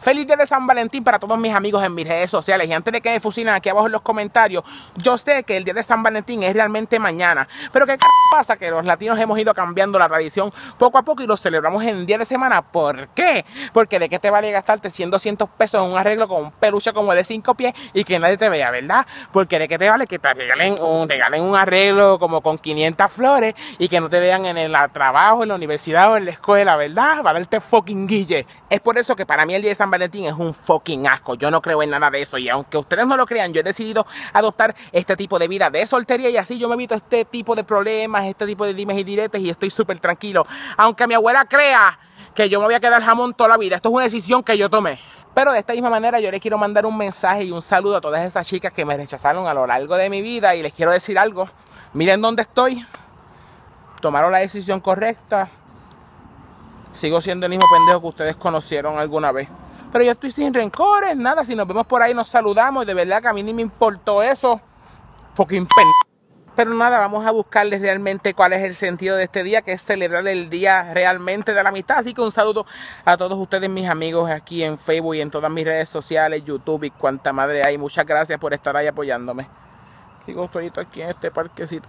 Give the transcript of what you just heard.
Feliz día de San Valentín para todos mis amigos en mis redes sociales. Y antes de que me fusilen aquí abajo en los comentarios, yo sé que el día de San Valentín es realmente mañana. Pero ¿qué pasa? Que los latinos hemos ido cambiando la tradición poco a poco y lo celebramos en día de semana. ¿Por qué? Porque ¿de qué te vale gastarte 100, 200 pesos en un arreglo con un peluche como el de 5 pies y que nadie te vea, ¿verdad? Porque ¿de qué te vale que te regalen un, un arreglo como con 500 flores y que no te vean en el trabajo, en la universidad o en la escuela, ¿verdad? a darte fucking guille. Es por eso que para mí el día de San Valentín es un fucking asco. Yo no creo en nada de eso. Y aunque ustedes no lo crean, yo he decidido adoptar este tipo de vida de soltería y así yo me evito este tipo de problemas, este tipo de dimes y diretes y estoy súper tranquilo. Aunque mi abuela crea que yo me voy a quedar jamón toda la vida. Esto es una decisión que yo tomé. Pero de esta misma manera yo les quiero mandar un mensaje y un saludo a todas esas chicas que me rechazaron a lo largo de mi vida y les quiero decir algo. Miren dónde estoy. Tomaron la decisión correcta. Sigo siendo el mismo pendejo que ustedes conocieron alguna vez. Pero yo estoy sin rencores, nada. Si nos vemos por ahí, nos saludamos. de verdad que a mí ni me importó eso. Fucking Pero nada, vamos a buscarles realmente cuál es el sentido de este día, que es celebrar el día realmente de la amistad. Así que un saludo a todos ustedes, mis amigos, aquí en Facebook y en todas mis redes sociales, YouTube y cuanta madre hay. Muchas gracias por estar ahí apoyándome. Sigo solito aquí en este parquecito.